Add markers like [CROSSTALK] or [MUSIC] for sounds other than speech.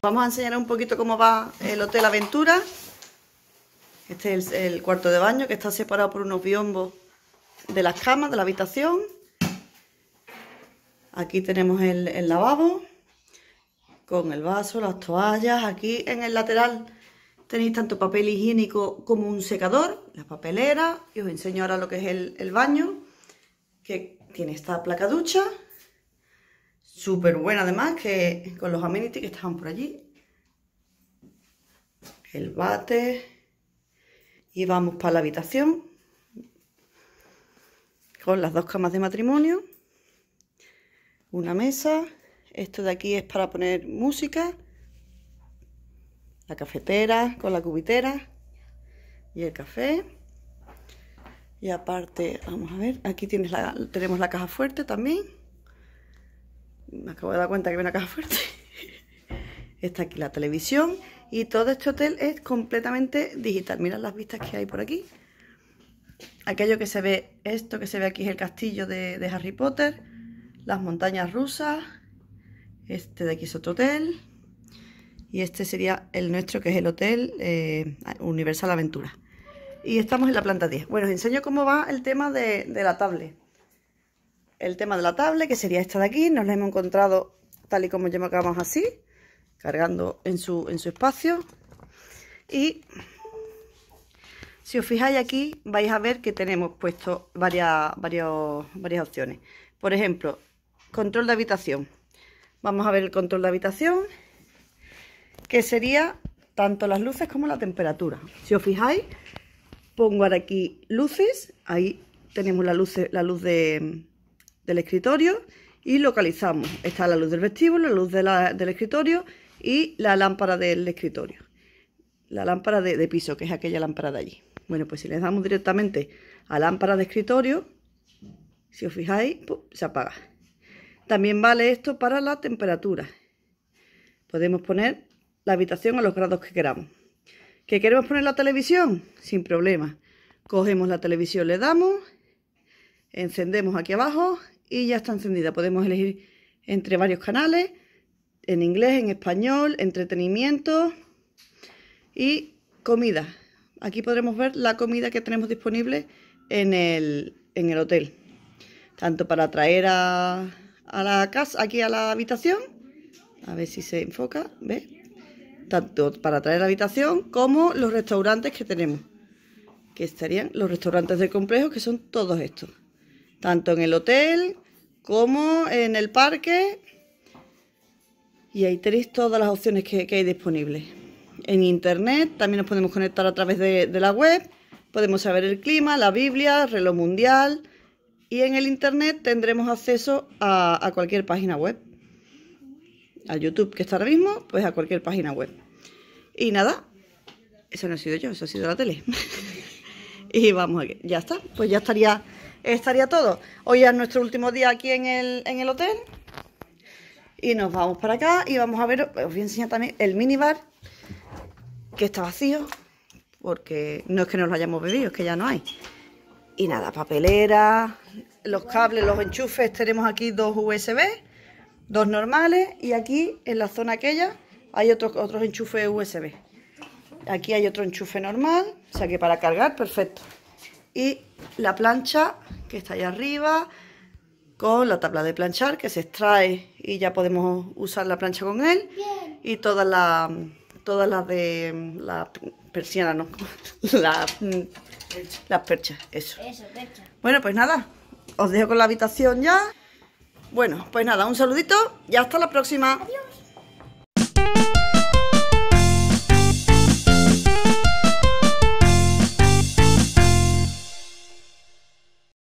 Vamos a enseñar un poquito cómo va el Hotel Aventura. Este es el, cuarto de baño que está separado por unos biombos de las camas, de la habitación. Aquí tenemos el, lavabo con el vaso, las toallas. Aquí en el lateral tenéis tanto papel higiénico como un secador, la papelera. Y os enseño ahora lo que es el, el baño, que tiene esta placa ducha. Súper buena además, que con los amenities que estaban por allí. El bate. Y vamos para la habitación. Con las dos camas de matrimonio. Una mesa. Esto de aquí es para poner música. La cafetera con la cubitera. Y el café. Y aparte, vamos a ver, aquí tienes la, tenemos la caja fuerte también me acabo de dar cuenta que viene una caja fuerte. [LAUGHS] Está aquí la televisión y todo este hotel es completamente digital. Mirad las vistas que hay por aquí. Aquello que se ve, esto que se ve aquí es el castillo de, Harry Potter, las montañas rusas, este de aquí es otro hotel y este sería el nuestro que es el hotel eh, Universal Aventura. Y estamos en la planta 10. Bueno, os enseño cómo va el tema de, de la tablet el tema de la tablet, que sería esta de aquí. Nos la hemos encontrado tal y como acabamos así, cargando en su, en su espacio. Y si os fijáis aquí, vais a ver que tenemos puesto varias, varias opciones. Por ejemplo, control de habitación. Vamos a ver el control de habitación, que sería tanto las luces como la temperatura. Si os fijáis, pongo ahora aquí luces, ahí tenemos la luz, la luz de, del escritorio y localizamos. Está la luz del vestíbulo, la luz del escritorio y la lámpara del escritorio. La lámpara de, piso, que es aquella lámpara de allí. Bueno, pues si le damos directamente a lámpara de escritorio, si os fijáis, se apaga. También vale esto para la temperatura. Podemos poner la habitación a los grados que queramos. ¿Que queremos poner la televisión? Sin problema. Cogemos la televisión, le damos, encendemos aquí abajo y ya está encendida. Podemos elegir entre varios canales, en inglés, en español, entretenimiento y comida. Aquí podremos ver la comida que tenemos disponible en el, hotel. Tanto para traer a, a, la casa, aquí a la habitación. A ver si se enfoca, ¿ves? Tanto para traer a la habitación como los restaurantes que tenemos. Que estarían los restaurantes del complejo, que son todos estos tanto en el hotel como en el parque. Y ahí tenéis todas las opciones que, hay disponibles. En internet también nos podemos conectar a través de, la web. Podemos saber el clima, la Biblia, el reloj mundial. Y en el internet tendremos acceso a, cualquier página web. A YouTube, que está ahora mismo, pues a cualquier página web. Y nada, eso no ha sido yo, eso ha sido la tele. [LAUGHS] y vamos, ya está. Pues ya estaría estaría todo. Hoy es nuestro último día aquí en el, en el hotel. Y nos vamos para acá y vamos a ver, os voy a enseñar también el minibar, que está vacío, porque no es que nos lo hayamos bebido, es que ya no hay. Y nada, papelera, los cables, los enchufes, tenemos aquí dos USB, dos normales, y aquí en la zona aquella hay otros, otros enchufes USB. Aquí hay otro enchufe normal, o sea que para cargar, perfecto y la plancha que está ahí arriba con la tabla de planchar que se extrae y ya podemos usar la plancha con él y todas las todas las de mm, la persiana no [LAUGHS] mm, las perchas eso, eso bueno pues nada os dejo con la habitación ya bueno pues nada un saludito y hasta la próxima Adiós.